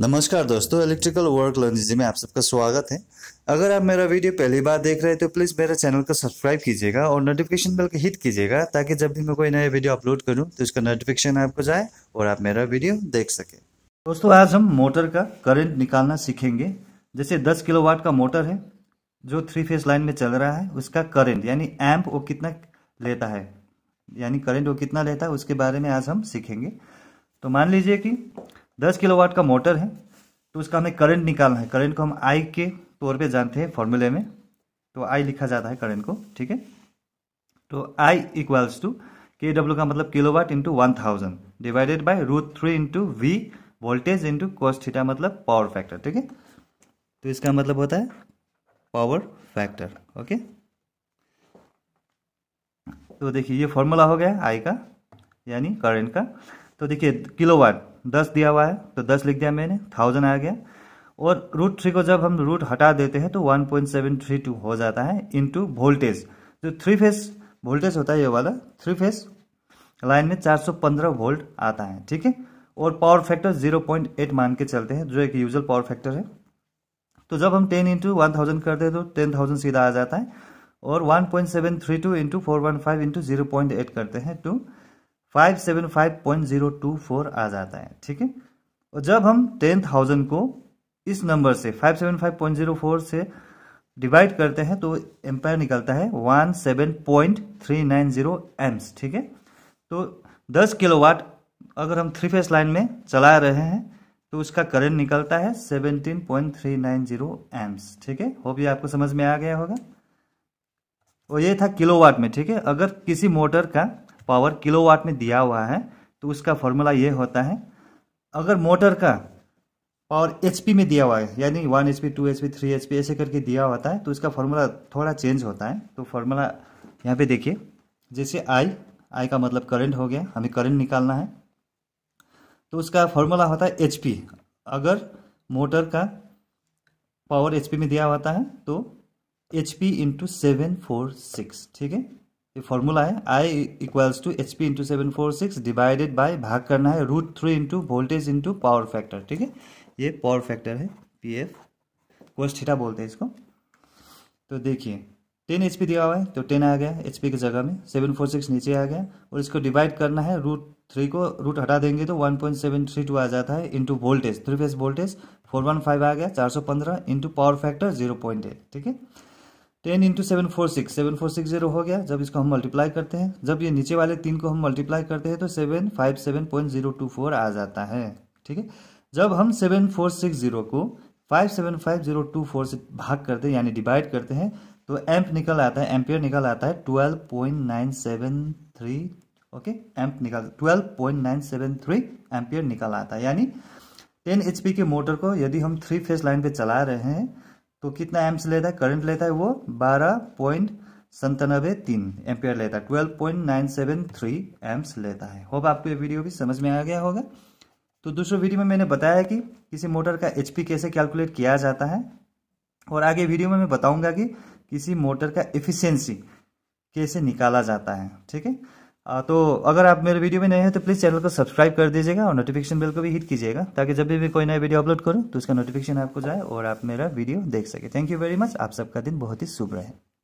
नमस्कार दोस्तों electrical work learning में आप सबका स्वागत है अगर आप मेरा वीडियो पहली बार देख रहे हैं तो प्लीज़ मेरे चैनल को सब्सक्राइब कीजिएगा और नोटिफिकेशन बेल को हिट कीजिएगा ताकि जब भी मैं कोई नया वीडियो अपलोड करूं तो इसका नोटिफिकेशन आपको जाए और आप मेरा वीडियो देख सकें दोस्तों आज हम मोटर का करंट निकालना सीखेंगे जैसे दस किलो का मोटर है जो थ्री फेस लाइन में चल रहा है उसका करेंट यानी एम्प वो कितना लेता है यानी करेंट वो कितना लेता है उसके बारे में आज हम सीखेंगे तो मान लीजिए कि 10 किलोवाट का मोटर है तो उसका हमें करंट निकालना है करंट को हम आई के तौर पे जानते हैं फॉर्मूले में तो आई लिखा जाता है करंट को ठीक है तो I equals to K W का मतलब kilowatt watt into one thousand divided by root three into V voltage into cos theta मतलब पावर फैक्टर ठीक है तो इसका मतलब होता है पावर फैक्टर ओके तो देखिए ये फॉर्मूला हो गया आई का यानी करंट का तो देखिए किलोवाट दस दिया हुआ है तो दस लिख दिया मैंने थाउजेंड आ गया और रूट थ्री को जब हम रूट हटा देते हैं तो one point seven three two हो जाता है इनटू वोल्टेज जो थ्री फेस वोल्टेज होता है ये वाला थ्री फेस लाइन में चार सौ पंद्रह वोल्ट आता है ठीक है और power factor zero point eight मान के चलते हैं जो एक यूजल पावर फैक्टर है तो जब हम टेन इंटू वन थाउजेंड करते हैं तो टेन थाउजेंड सीधा आ जाता है और one point seven three two into four one five into zero point eight करते हैं two five seven five point zero two four आ जाता है ठीक है और जब हम टेन थाउजेंड को इस नंबर से five seven five point zero four से डिवाइड करते हैं तो एम्पायर निकलता है one seven point three nine zero amps ठीक है तो दस किलोवाट अगर हम थ्री फेस लाइन में चला रहे हैं तो उसका करंट निकलता है seventeen point three nine zero amps ठीक है होप ये आपको समझ में आ गया होगा और ये था किलोवाट में ठीक है अगर किसी मोटर का पावर किलोवाट में दिया हुआ है तो उसका फॉर्मूला ये होता है अगर मोटर का पावर एच में दिया हुआ है यानी one H P two H P three H P ऐसे करके दिया होता है तो इसका फॉर्मूला थोड़ा चेंज होता है तो फॉर्मूला यहाँ पे देखिए जैसे आई आई का मतलब करंट हो गया हमें करंट निकालना है तो उसका फॉर्मूला होता है एचपी अगर मोटर का पावर एचपी में दिया होता है तो H P into seven four six ठीक है ये फॉर्मूला है I equals to H P into seven four six divided by भाग करना है root three into voltage into power factor ठीक है ये पावर फैक्टर है पी एफ कोस थीटा बोलते हैं इसको तो देखिए टेन एच पी दिया हुआ है तो टेन आ गया एच पी की जगह में सेवन फोर सिक्स नीचे आ गया और इसको डिवाइड करना है रूट थ्री को रूट हटा देंगे तो one point seven three two आ जाता है into voltage three phase voltage four one five आ गया चार सौ पंद्रह into power factor zero point eight ठीक है ten into seven four six seven four six zero हो गया जब इसको हम मल्टीप्लाई करते हैं जब ये नीचे वाले तीन को हम मल्टीप्लाई करते हैं तो seven five seven point zero two four आ जाता है ठीक है जब हम सेवन फोर सिक्स जीरो को five seven five zero two four से भाग करते हैं यानी डिवाइड करते हैं तो एम्प निकल आता है एम्पियर निकल आता है twelve point nine seven three okay amp निकल twelve point nine seven three ampere निकल आता है यानी टेन एच के मोटर को यदि हम थ्री फेस लाइन पे चला रहे हैं तो कितना एम्स लेता है करंट लेता है वो बारह पॉइंट संतानबे तीन एम्पियर लेता है twelve point nine seven three amps लेता है होप आपको ये वीडियो भी समझ में आ गया होगा तो दूसरे वीडियो में मैंने बताया कि किसी मोटर का एचपी कैसे कैलकुलेट किया जाता है और आगे वीडियो में मैं बताऊंगा कि किसी मोटर का एफिशियंसी कैसे निकाला जाता है ठीक है तो अगर आप मेरे वीडियो में नए हैं तो प्लीज़ चैनल को सब्सक्राइब कर दीजिएगा और नोटिफिकेशन बिल को भी हिट कीजिएगा ताकि जब भी मैं कोई नया वीडियो अपलोड करूँ तो उसका नोटिफिकेशन आपको जाए और आप मेरा वीडियो देख सके थैंक यू वेरी मच आप सबका दिन बहुत ही शुभ रहे